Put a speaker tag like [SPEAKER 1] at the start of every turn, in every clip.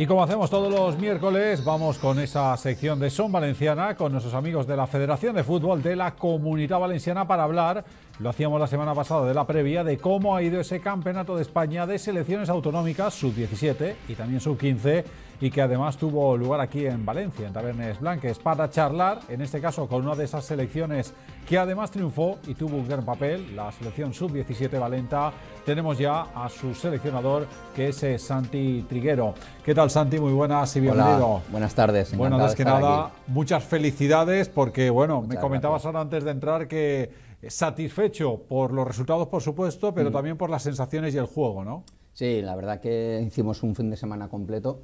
[SPEAKER 1] Y como hacemos todos los miércoles, vamos con esa sección de Son Valenciana con nuestros amigos de la Federación de Fútbol de la Comunidad Valenciana para hablar lo hacíamos la semana pasada de la previa de cómo ha ido ese campeonato de España de selecciones autonómicas sub-17 y también sub-15 y que además tuvo lugar aquí en Valencia, en Tabernes Blanques, para charlar, en este caso con una de esas selecciones que además triunfó y tuvo un gran papel, la selección sub-17 Valenta. Tenemos ya a su seleccionador, que es eh, Santi Triguero. ¿Qué tal, Santi? Muy buenas y bienvenido. buenas tardes. Bueno, antes que nada, muchas felicidades porque, bueno, me comentabas ahora antes de entrar que eh, satisfecho por los resultados, por supuesto, pero mm. también por las sensaciones y el juego, ¿no?
[SPEAKER 2] Sí, la verdad que hicimos un fin de semana completo.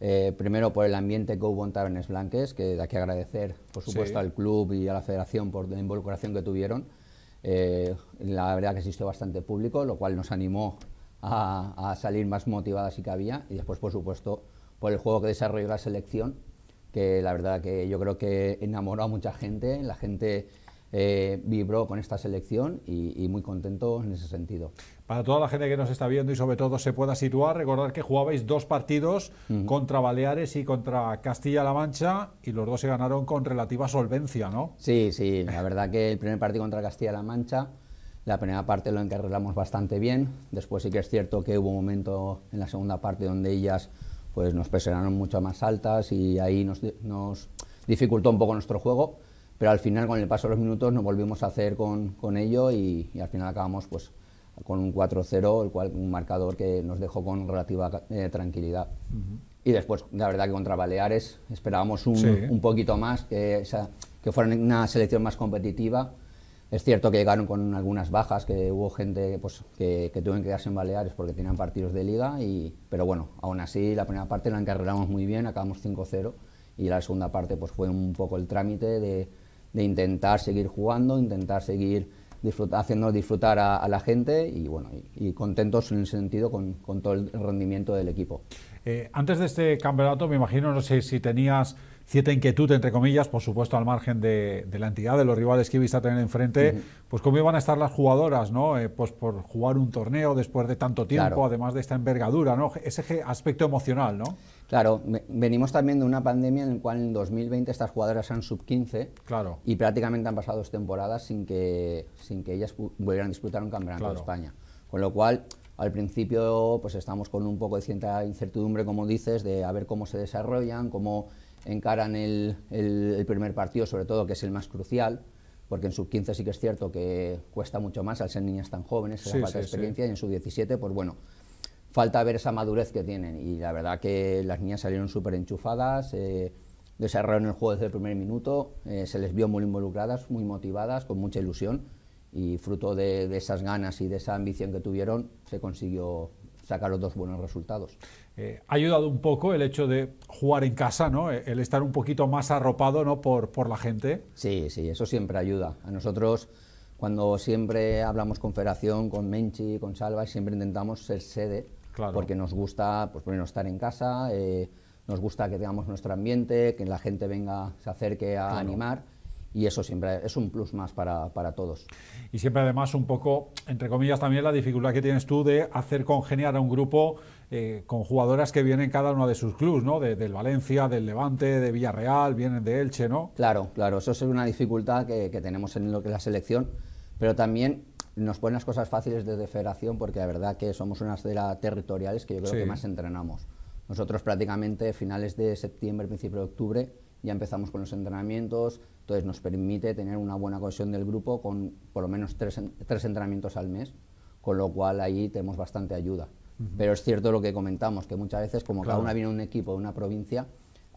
[SPEAKER 2] Eh, primero por el ambiente go hubo en Blanques, que hay que agradecer, por supuesto, al club y a la federación por la involucración que tuvieron. Eh, la verdad que existió bastante público, lo cual nos animó a, salir más motivadas si que Y después, por supuesto, por el juego que desarrolló la selección, que la verdad que yo creo que enamoró a mucha gente. La gente eh,
[SPEAKER 1] vibró con esta selección y,
[SPEAKER 2] muy contento en ese sentido
[SPEAKER 1] para toda la gente que nos está viendo y sobre todo se pueda situar, recordar que jugabais dos partidos contra Baleares y contra Castilla-La Mancha y los dos se ganaron con relativa solvencia, ¿no?
[SPEAKER 2] Sí, sí, la verdad que el primer partido contra Castilla-La Mancha, la primera parte lo encarrilamos bastante bien, después sí que es cierto que hubo un momento en la segunda parte donde ellas pues nos presionaron mucho más altas y ahí nos dificultó un poco nuestro juego pero al final con el paso de los minutos nos volvimos a hacer con, con ello y, al final acabamos pues con un 4-0, el cual un marcador que nos dejó con relativa eh, tranquilidad. Y después, la verdad que contra Baleares esperábamos un, un poquito más, que, fuera que fueran una selección más competitiva. Es cierto que llegaron con algunas bajas, que hubo gente pues, que, tuvo que quedarse en Baleares porque tenían partidos de liga, y, pero bueno, aún así la primera parte la encarrilamos muy bien, acabamos 5-0 y la segunda parte pues, fue un poco el trámite de, de intentar seguir jugando, intentar seguir disfruta, haciendo disfrutar a, la gente y bueno y, contentos en el sentido con, todo el rendimiento del equipo.
[SPEAKER 1] Eh, antes de este campeonato, me imagino, no sé si tenías cierta inquietud, entre comillas, por supuesto al margen de, la entidad, de los rivales que viste a tener enfrente, pues cómo iban a estar las jugadoras, ¿no? Eh, pues por jugar un torneo después de tanto tiempo, además de esta envergadura, ¿no? Ese aspecto emocional, ¿no? Claro, venimos también de una
[SPEAKER 2] pandemia en la cual en 2020 estas jugadoras eran sub-15 claro. y prácticamente han pasado dos temporadas sin que, sin que ellas volvieran a disputar un campeonato de España. Con lo cual, al principio pues estamos con un poco de cierta incertidumbre, como dices, de a ver cómo se desarrollan, cómo encaran el, primer partido, sobre todo, que es el más crucial, porque en sub-15 sí que es cierto que cuesta mucho más al ser niñas tan jóvenes, falta de experiencia, y en sub-17, pues bueno, falta ver esa madurez que tienen. Y la verdad que las niñas salieron súper enchufadas, eh, desarrollaron el juego desde el primer minuto, eh, se les vio muy involucradas, muy motivadas, con mucha ilusión, y fruto de, de esas ganas y de esa ambición que tuvieron, se consiguió
[SPEAKER 1] sacar los dos buenos resultados. Eh, ha ayudado un poco el hecho de jugar en casa, ¿no? Eh, el estar un poquito más arropado, ¿no? Por, por la gente. Sí, sí, eso siempre ayuda. A nosotros,
[SPEAKER 2] cuando siempre hablamos con Federación, con Menchi, con Salva, siempre intentamos ser sede, porque nos gusta, pues estar en casa, eh, nos gusta que tengamos nuestro ambiente, que la gente venga, se acerque a animar y eso siempre es un plus más para,
[SPEAKER 1] todos. Y siempre además un poco, entre comillas, también la dificultad que tienes tú de hacer congeniar a un grupo eh, con jugadoras que vienen cada uno de sus clubes, ¿no? del Valencia, del Levante, de Villarreal, vienen de Elche, ¿no? Claro, claro, eso es una dificultad que, tenemos en lo que es la
[SPEAKER 2] selección, pero también nos ponen las cosas fáciles desde federación porque la verdad que somos unas de las territoriales que yo creo que más entrenamos. Nosotros prácticamente finales de septiembre, principio de octubre, ya empezamos con los entrenamientos, entonces nos permite tener una buena cohesión del grupo con por lo menos tres, entrenamientos al mes, con lo cual ahí tenemos bastante ayuda. Pero es cierto lo que comentamos, que muchas veces como cada una viene un equipo de una provincia,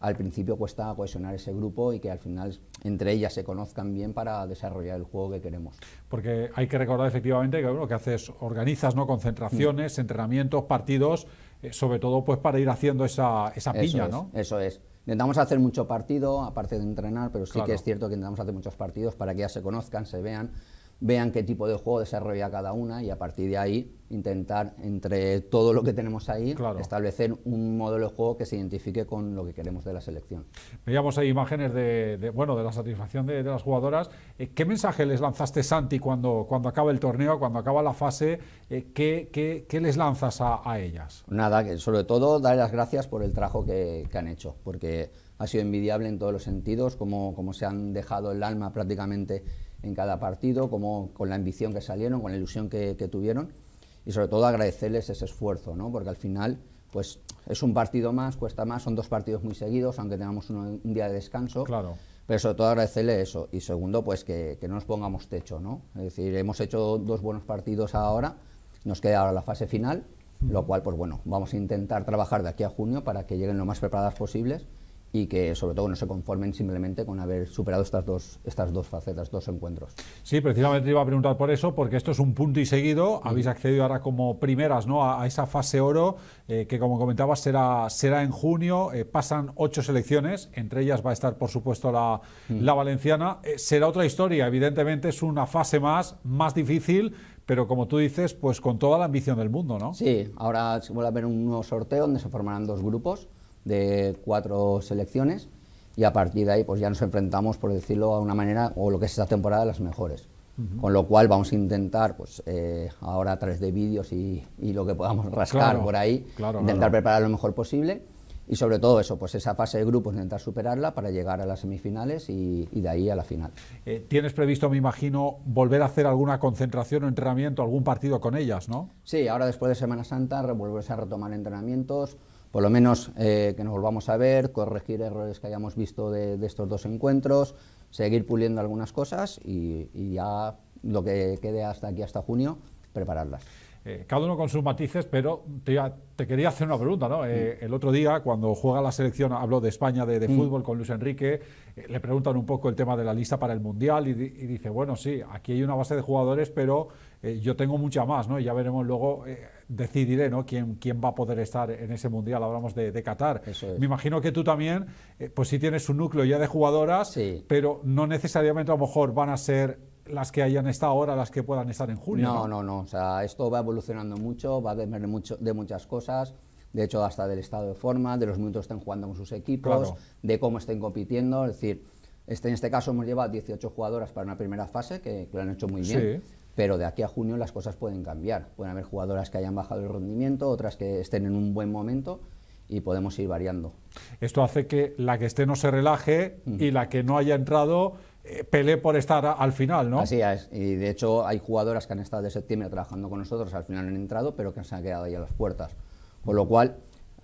[SPEAKER 2] al principio cuesta cohesionar ese grupo y que al final entre ellas se conozcan bien para desarrollar el juego que queremos.
[SPEAKER 1] Porque hay que recordar efectivamente que lo que haces, organizas ¿no? Mm. concentraciones, entrenamientos, partidos eh, sobre todo pues para ir haciendo esa, esa piña, eso
[SPEAKER 2] Es, eso es. Intentamos hacer mucho partido, aparte de entrenar, pero sí que es cierto que intentamos hacer muchos partidos para que ya se conozcan, se vean vean qué tipo de juego desarrolla cada una y a partir de ahí intentar entre todo lo que tenemos ahí establecer un modelo de juego que se identifique con lo que queremos de la selección.
[SPEAKER 1] Veíamos ahí imágenes de, bueno de la satisfacción de, las jugadoras. Eh, ¿Qué mensaje les lanzaste Santi cuando, cuando acaba el torneo, cuando acaba la fase? Eh, ¿qué, les lanzas a, ellas?
[SPEAKER 2] Nada, que sobre todo dar las gracias por el trabajo que, han hecho, porque ha sido envidiable en todos los sentidos, como, como se han dejado el alma prácticamente en cada partido, como con la ambición que salieron, con la ilusión que, tuvieron y sobre todo agradecerles ese esfuerzo, porque al final pues, es un partido más, cuesta más, son dos partidos muy seguidos, aunque tengamos un, día de descanso. Claro. Pero sobre todo agradecerle eso. Y segundo, pues que, no nos pongamos techo, ¿no? Es decir, hemos hecho dos buenos partidos ahora, nos queda ahora la fase final, lo cual, pues bueno, vamos a intentar trabajar de aquí a junio para que lleguen lo más preparadas posibles y que sobre todo no se conformen simplemente con haber superado estas dos, estas dos facetas, dos encuentros.
[SPEAKER 1] Sí, precisamente iba a preguntar por eso, porque esto es un punto y seguido. Habéis accedido ahora como primeras ¿no? a, esa fase oro, eh, que como comentabas será, será en junio. Eh, pasan ocho selecciones, entre ellas va a estar por supuesto la, valenciana. Eh, será otra historia, evidentemente es una fase más, más difícil, pero como tú dices, pues con toda la ambición del mundo, ¿no? Sí,
[SPEAKER 2] ahora se vuelve a haber un nuevo sorteo donde se formarán dos grupos de cuatro selecciones y a partir de ahí pues ya nos enfrentamos, por decirlo a una manera, o lo que es esta temporada, las mejores. Con lo cual vamos a intentar, pues eh, ahora a través de vídeos y, y lo que podamos rascar por ahí, claro, intentar preparar lo mejor posible y sobre todo eso, pues esa fase de grupos intentar superarla para llegar a las semifinales y, de ahí a la final.
[SPEAKER 1] Eh, tienes previsto, me imagino, volver a hacer alguna concentración o entrenamiento, algún partido con ellas, ¿no?
[SPEAKER 2] Sí, ahora después de Semana Santa volverse a retomar entrenamientos, por lo menos eh, que nos volvamos a ver, corregir errores que hayamos visto de, estos dos encuentros, seguir puliendo algunas cosas y ya
[SPEAKER 1] lo que quede hasta aquí, hasta junio, prepararlas. Eh, cada uno con sus matices, pero te, quería hacer una pregunta. ¿no? Eh, el otro día, cuando juega la selección, habló de España de, mm. fútbol con Luis Enrique, eh, le preguntan un poco el tema de la lista para el Mundial y, dice, bueno, sí, aquí hay una base de jugadores, pero yo tengo mucha más, ¿no? Y ya veremos luego, decidiré, ¿no? Quién, quién va a poder estar en ese Mundial, hablamos de, Qatar. Me imagino que tú también, pues sí tienes un núcleo ya de jugadoras, pero no necesariamente a lo mejor van a ser las que hayan estado ahora, las que puedan estar en junio. No, no,
[SPEAKER 2] no, O sea, esto va evolucionando mucho, va a depender mucho, de muchas cosas. De hecho, hasta del estado de forma, de los minutos que estén jugando con sus equipos, de cómo estén compitiendo. Es decir, este, en este caso hemos llevado 18 jugadoras para una primera fase, que, lo han hecho muy bien. Pero de aquí a junio las cosas pueden cambiar. Pueden haber jugadoras que hayan bajado el rendimiento, otras que estén en un buen momento y podemos ir variando.
[SPEAKER 1] Esto hace que la que esté no se relaje y la que no haya entrado eh, peleé por estar al final, ¿no? Así
[SPEAKER 2] es, y de hecho hay jugadoras que han estado de septiembre trabajando con nosotros, al final han entrado, pero que se han quedado ahí a las puertas. Por lo cual,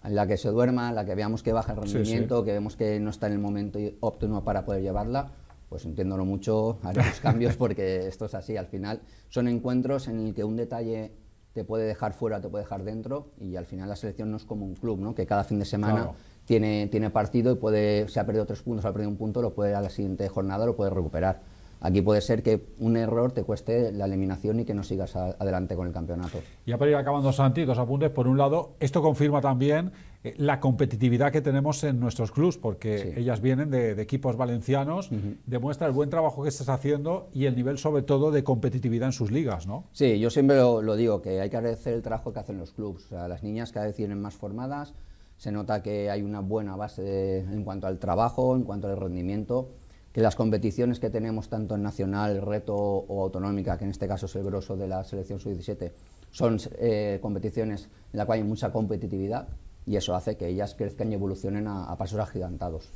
[SPEAKER 2] la que se duerma, la que veamos que baja el rendimiento, que vemos que no está en el momento óptimo para poder llevarla, pues entiéndolo mucho, haremos cambios porque esto es así. Al final son encuentros en el que un detalle te puede dejar fuera, te puede dejar dentro y al final la selección no es como un club, ¿no? Que cada fin de semana tiene, partido y puede, si ha perdido tres puntos, ha perdido un punto, lo puede a la siguiente jornada lo puede recuperar. Aquí puede ser que un error te cueste la eliminación y que no sigas adelante con el campeonato.
[SPEAKER 1] Ya para ir acabando, Santi, dos apuntes. Por un lado, esto confirma también eh, la competitividad que tenemos en nuestros clubs, porque ellas vienen de, equipos valencianos, demuestra el buen trabajo que estás haciendo y el nivel, sobre todo, de competitividad en sus ligas, ¿no?
[SPEAKER 2] Sí, yo siempre lo, digo, que hay que agradecer el trabajo que hacen los clubes. O las niñas cada vez tienen más formadas, se nota que hay una buena base en cuanto al trabajo, en cuanto al rendimiento, que las competiciones que tenemos tanto en nacional, reto o autonómica, que en este caso es el grosso de la selección sub-17, son eh, competiciones en las cuales hay mucha competitividad, y eso hace que ellas crezcan y evolucionen a, pasos agigantados.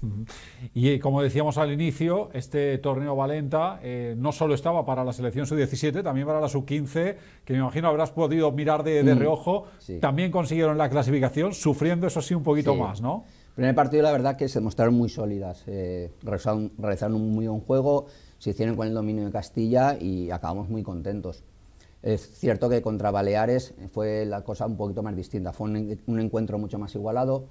[SPEAKER 1] Y eh, como decíamos al inicio, este torneo Valenta eh, no solo estaba para la selección sub-17, también para la sub-15, que me imagino habrás podido mirar de, mm. reojo, también consiguieron la clasificación, sufriendo eso sí un poquito más, ¿no?
[SPEAKER 2] el primer partido la verdad que se mostraron muy sólidas, eh, realizaron un muy buen juego, se hicieron con el dominio de Castilla y acabamos muy contentos. Es cierto que contra Baleares fue la cosa un poquito más distinta, fue un, encuentro mucho más igualado,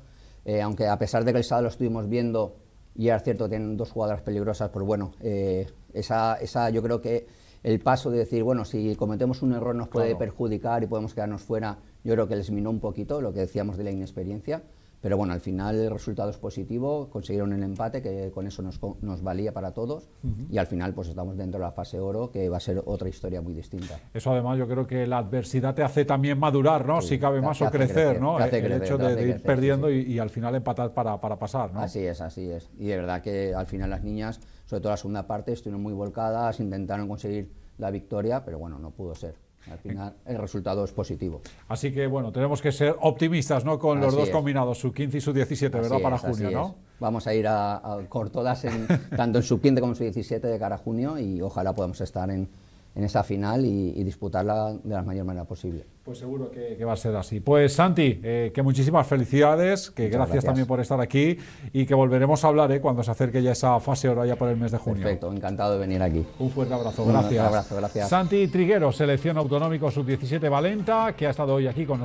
[SPEAKER 2] eh, aunque a pesar de que el sábado lo estuvimos viendo y era cierto que tienen dos jugadoras peligrosas, pues bueno, eh, esa, esa yo creo que el paso de decir, bueno, si cometemos un error nos puede perjudicar y podemos quedarnos fuera, yo creo que les minó un poquito lo que decíamos de la inexperiencia. Pero bueno, al final el resultado es positivo, consiguieron el empate, que con eso nos, nos valía para todos, y al final pues estamos dentro de la fase oro, que va a
[SPEAKER 1] ser otra historia muy distinta. Eso además yo creo que la adversidad te hace también madurar, ¿no? si cabe más o crecer, ¿no? el hecho de, ir perdiendo Y, al final empatar para, para pasar, ¿no? Así es, así es.
[SPEAKER 2] Y de verdad que al final las niñas, sobre todo la segunda parte, estuvieron muy volcadas, intentaron conseguir la victoria, pero bueno, no pudo ser al final el resultado es positivo.
[SPEAKER 1] Así que bueno, tenemos que ser optimistas ¿no? con los dos combinados, su 15 y su 17, ¿verdad? para junio, ¿no?
[SPEAKER 2] Vamos a ir a, cortodas tanto en su 15 como en su 17 de cara a junio y ojalá podamos estar en, en esa final y, disputarla de la mayor manera posible.
[SPEAKER 1] Pues seguro que, va a ser así. Pues Santi, eh, que muchísimas felicidades, que gracias, también por estar aquí y que volveremos a hablar eh, cuando se acerque ya esa fase ahora ya por el mes de junio. Perfecto,
[SPEAKER 2] encantado de venir aquí.
[SPEAKER 1] Un fuerte abrazo, gracias. Un abrazo, gracias. Santi Triguero, selección autonómico sub-17 Valenta, que ha estado hoy aquí con nosotros.